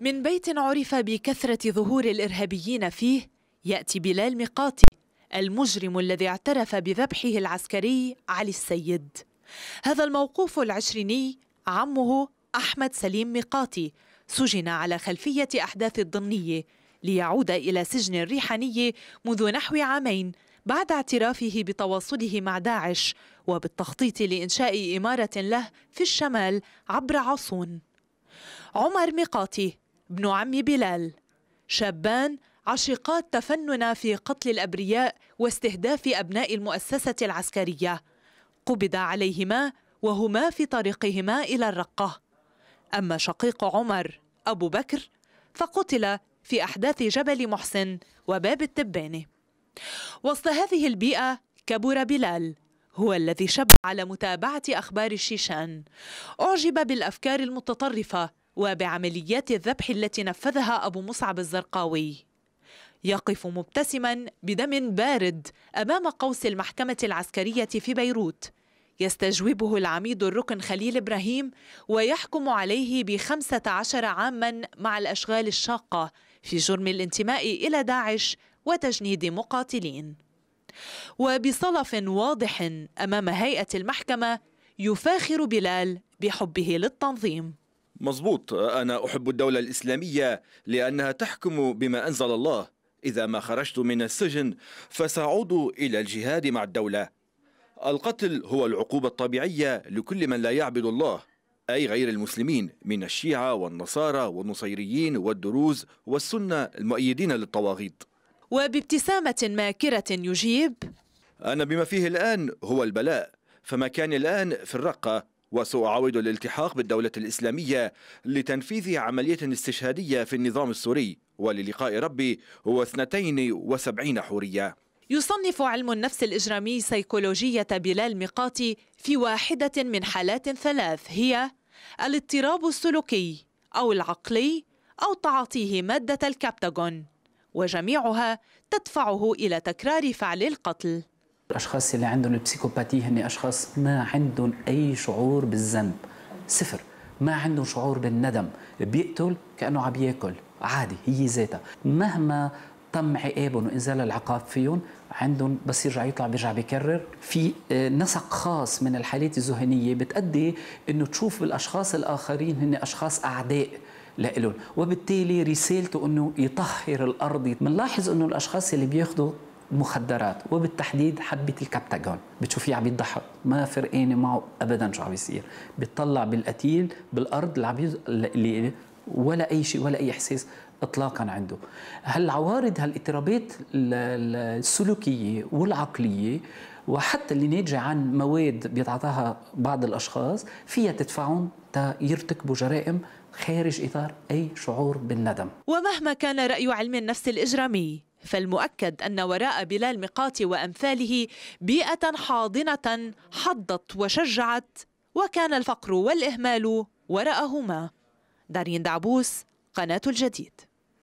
من بيت عرف بكثرة ظهور الإرهابيين فيه يأتي بلال ميقاتي المجرم الذي اعترف بذبحه العسكري علي السيد هذا الموقوف العشريني عمه أحمد سليم ميقاتي سجن على خلفية أحداث الضمنية ليعود إلى سجن الريحانية منذ نحو عامين بعد اعترافه بتواصله مع داعش وبالتخطيط لإنشاء إمارة له في الشمال عبر عصون عمر ميقاتي ابن عم بلال شابان عشقات تفننا في قتل الأبرياء واستهداف أبناء المؤسسة العسكرية قبض عليهما وهما في طريقهما إلى الرقة أما شقيق عمر أبو بكر فقتل في أحداث جبل محسن وباب التبانة وسط هذه البيئة كبر بلال هو الذي شب على متابعة أخبار الشيشان أعجب بالأفكار المتطرفة وبعمليات الذبح التي نفذها أبو مصعب الزرقاوي يقف مبتسما بدم بارد أمام قوس المحكمة العسكرية في بيروت يستجوبه العميد الركن خليل إبراهيم ويحكم عليه بخمسة عشر عاما مع الأشغال الشاقة في جرم الانتماء إلى داعش وتجنيد مقاتلين وبصلف واضح أمام هيئة المحكمة يفاخر بلال بحبه للتنظيم مظبوط أنا أحب الدولة الإسلامية لأنها تحكم بما أنزل الله إذا ما خرجت من السجن فسأعود إلى الجهاد مع الدولة القتل هو العقوبة الطبيعية لكل من لا يعبد الله أي غير المسلمين من الشيعة والنصارى والنصيريين والدروز والسنة المؤيدين للطواغيت وبابتسامة ماكرة يجيب أنا بما فيه الآن هو البلاء فمكاني الآن في الرقة وسأعاود الالتحاق بالدولة الإسلامية لتنفيذ عملية استشهادية في النظام السوري وللقاء ربي هو 72 حورية يصنف علم النفس الإجرامي سيكولوجية بلال ميقاتي في واحدة من حالات ثلاث هي الاضطراب السلوكي أو العقلي أو تعاطيه مادة الكابتاغون وجميعها تدفعه إلى تكرار فعل القتل الاشخاص اللي عندهم البسيكوباتي هن اشخاص ما عندهم اي شعور بالذنب صفر ما عندهم شعور بالندم بيقتل كانه عم ياكل عادي هي ذاتها مهما تم عقابهم وانزال العقاب فيهم عندهم بس يرجع يطلع بيرجع بيكرر في آه، نسق خاص من الحالات الذهنيه بتأدي انه تشوف بالاشخاص الاخرين هن اشخاص اعداء لإلهم وبالتالي رسالته انه يطهر الارض بنلاحظ انه الاشخاص اللي بياخذوا مخدرات وبالتحديد حبة الكابتاجون بتشوفيه عم بيضحك ما فرقانة معه أبدا شو عم يصير بتطلع بالقتيل بالأرض اللي عم اللي ولا أي شيء ولا أي إحساس اطلاقا عنده هالعوارض هالاضطرابات السلوكيه والعقليه وحتى اللي ناتجه عن مواد بيتعاطاها بعض الاشخاص فيها تدفعهم يرتكبوا جرائم خارج اطار اي شعور بالندم ومهما كان راي علم النفس الاجرامي فالمؤكد أن وراء بلال ميقاتي وأمثاله بيئة حاضنة حضت وشجعت وكان الفقر والإهمال وراءهما دارين دعبوس قناة الجديد